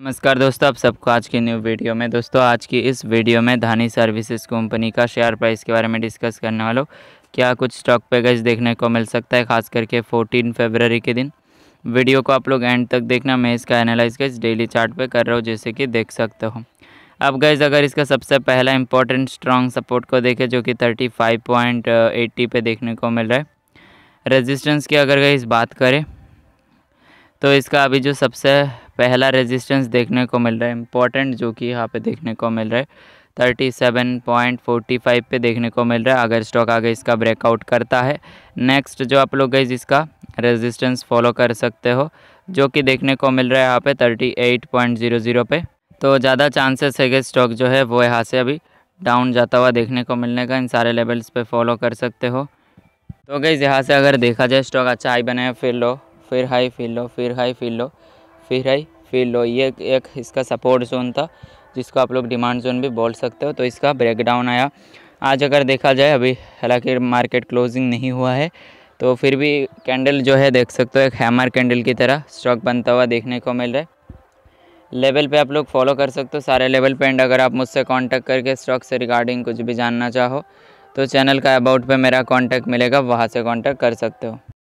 नमस्कार दोस्तों आप सबको आज के न्यू वीडियो में दोस्तों आज की इस वीडियो में धानी सर्विसेज कंपनी का शेयर प्राइस के बारे में डिस्कस करने वालों क्या कुछ स्टॉक पैकेज देखने को मिल सकता है खास करके 14 फरवरी के दिन वीडियो को आप लोग एंड तक देखना मैं इसका एनालाइज गैस डेली चार्ट पे कर रहा हूँ जैसे कि देख सकते हो अब गैस अगर इसका सबसे पहला इंपॉर्टेंट स्ट्रॉन्ग सपोर्ट को देखें जो कि थर्टी फाइव पॉइंट एट्टी देखने को मिल रहा है रेजिस्टेंस की अगर गई बात करें तो इसका अभी जो सबसे पहला रेजिस्टेंस देखने को मिल रहा है इंपॉर्टेंट जो कि यहाँ पे देखने को मिल रहा है thirty seven point forty five पर देखने को मिल रहा है अगर स्टॉक आगे इसका ब्रेकआउट करता है नेक्स्ट जो आप लोग गए इसका रेजिस्टेंस फॉलो कर सकते हो जो कि देखने को मिल रहा है यहाँ पे thirty eight point zero zero पे तो ज़्यादा चांसेस है कि स्टॉक जो है वो यहाँ से अभी डाउन जाता हुआ देखने को मिलने का इन सारे लेवल्स पर फॉलो कर सकते हो तो गई यहाँ से अगर देखा जाए स्टॉक अच्छा हाई बनाया फिर लो फिर हाई फिर लो फिर हाई फिर लो फिर है फिर लो ये एक इसका सपोर्ट जोन था जिसको आप लोग डिमांड जोन भी बोल सकते हो तो इसका ब्रेकडाउन आया आज अगर देखा जाए अभी हालांकि मार्केट क्लोजिंग नहीं हुआ है तो फिर भी कैंडल जो है देख सकते हो एक हैमर कैंडल की तरह स्टॉक बनता हुआ देखने को मिल रहा है लेवल पे आप लोग फॉलो कर सकते हो सारे लेवल पे एंड अगर आप मुझसे कांटेक्ट करके स्टॉक से रिगार्डिंग कुछ भी जानना चाहो तो चैनल का अबाउट पे मेरा कांटेक्ट मिलेगा वहाँ से कांटेक्ट कर सकते हो